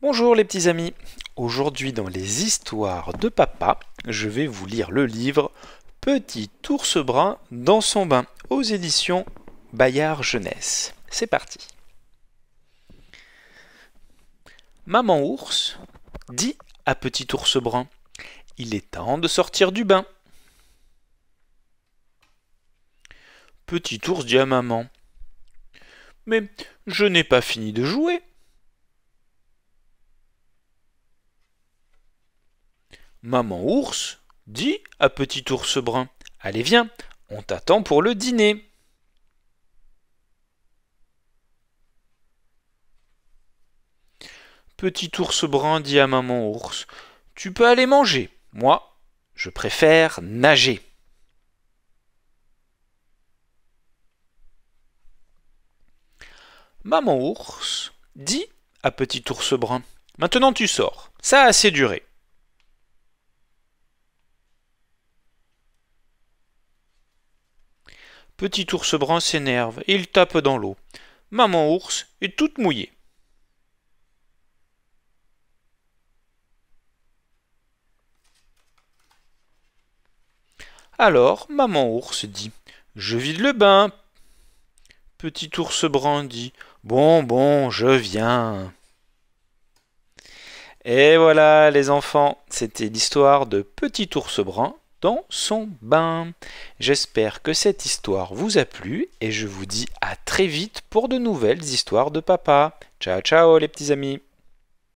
Bonjour les petits amis, aujourd'hui dans les histoires de papa, je vais vous lire le livre Petit ours brun dans son bain aux éditions Bayard Jeunesse. C'est parti. Maman ours dit à petit ours brun, il est temps de sortir du bain. Petit ours dit à maman, mais je n'ai pas fini de jouer. Maman ours dit à petit ours brun Allez, viens, on t'attend pour le dîner. Petit ours brun dit à maman ours Tu peux aller manger, moi, je préfère nager. Maman ours dit à petit ours brun Maintenant tu sors, ça a assez duré. Petit ours brun s'énerve et il tape dans l'eau. Maman ours est toute mouillée. Alors maman ours dit Je vide le bain. Petit ours brun dit Bon, bon, je viens. Et voilà les enfants, c'était l'histoire de Petit ours brun dans son bain. J'espère que cette histoire vous a plu et je vous dis à très vite pour de nouvelles histoires de papa. Ciao ciao les petits amis